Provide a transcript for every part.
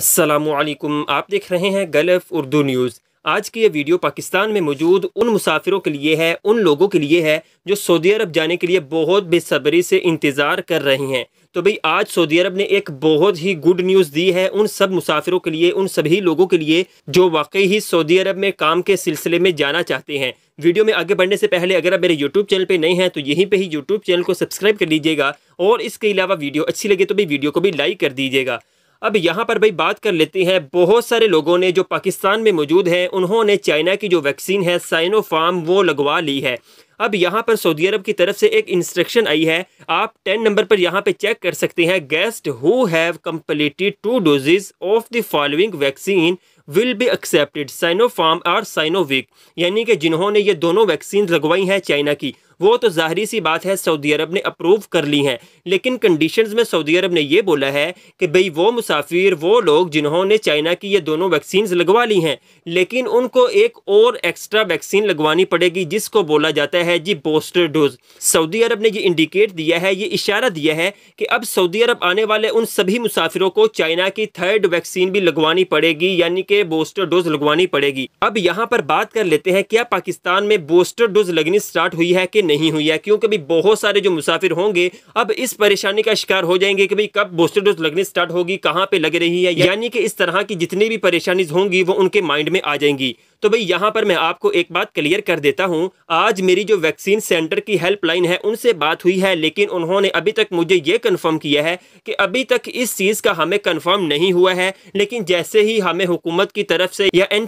असलकुम आप देख रहे हैं गल्फ उर्दू न्यूज़ आज की ये वीडियो पाकिस्तान में मौजूद उन मुसाफिरों के लिए है उन लोगों के लिए है जो सऊदी अरब जाने के लिए बहुत बेसब्री से इंतज़ार कर रहे हैं तो भाई आज सऊदी अरब ने एक बहुत ही गुड न्यूज़ दी है उन सब मुसाफिरों के लिए उन सभी लोगों के लिए जो वाकई ही सऊदी अरब में काम के सिलसिले में जाना चाहते हैं वीडियो में आगे बढ़ने से पहले अगर आप मेरे यूट्यूब चैनल पर नहीं हैं तो यहीं पर ही यूट्यूब चैनल को सब्सक्राइब कर लीजिएगा और इसके अलावा वीडियो अच्छी लगे तो भाई वीडियो को भी लाइक कर दीजिएगा अब यहाँ पर भाई बात कर लेते हैं बहुत सारे लोगों ने जो पाकिस्तान में मौजूद हैं उन्होंने चाइना की जो वैक्सीन है साइनोफार्म वो लगवा ली है अब यहाँ पर सऊदी अरब की तरफ से एक इंस्ट्रक्शन आई है आप टेन नंबर पर यहाँ पे चेक कर सकते हैं guests who have completed two doses of the following vaccine will be accepted Sinopharm और साइनोविक यानी कि जिन्होंने ये दोनों वैक्सीन लगवाई हैं चाइना की वो तो ज़ाहरी सी बात है सऊदी अरब ने अप्रूव कर ली हैं लेकिन कंडीशन में सऊदी अरब ने यह बोला है कि भाई वो मुसाफिर वो लोग जिन्होंने चाइना की ये दोनों वैक्सीन लगवा ली हैं लेकिन उनको एक और एक्स्ट्रा वैक्सीन लगवानी पड़ेगी जिसको बोला जाता है जी बूस्टर डोज सऊदी अरब ने ये इंडिकेट दिया है ये इशारा दिया है कि अब सऊदी अरब आने वाले उन सभी मुसाफिरों को चाइना की थर्ड वैक्सीन भी लगवानी पड़ेगी यानी कि बूस्टर डोज लगवानी पड़ेगी अब यहाँ पर बात कर लेते हैं क्या पाकिस्तान में बूस्टर डोज लगनी स्टार्ट हुई है कि नहीं हुई है क्योंकि भाई बहुत सारे जो मुसाफिर होंगे अब इस परेशानी का शिकार हो जाएंगे कि भाई कब बूस्टर डोज लगने स्टार्ट होगी कहाँ पे लग रही है यानी कि इस तरह की जितनी भी परेशानी होंगी वो उनके माइंड में आ जाएंगी तो भाई यहाँ पर मैं आपको एक बात क्लियर कर देता हूँ आज मेरी जो वैक्सीन सेंटर की हेल्पलाइन है उनसे बात हुई है लेकिन उन्होंने अभी तक मुझे ये कन्फर्म किया है कि अभी तक इस चीज़ का हमें कन्फर्म नहीं हुआ है लेकिन जैसे ही हमें हुकूमत की तरफ से या एन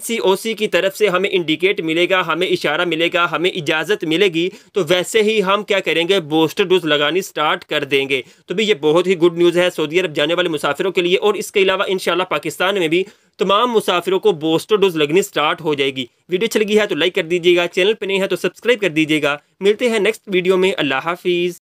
की तरफ से हमें इंडिकेट मिलेगा हमें इशारा मिलेगा हमें इजाज़त मिलेगी तो वैसे ही हम क्या करेंगे बूस्टर डोज लगानी स्टार्ट कर देंगे तो भी ये बहुत ही गुड न्यूज़ है सऊदी अरब जाने वाले मुसाफिरों के लिए और इसके अलावा इन पाकिस्तान में भी तमाम मुसाफिरों को बोस्टर डोज लगनी स्टार्ट हो जाएगी वीडियो अच्छी लगी है तो लाइक कर दीजिएगा चैनल पर नहीं है तो सब्सक्राइब कर दीजिएगा मिलते हैं नेक्स्ट वीडियो में अल्लाह हाफिज़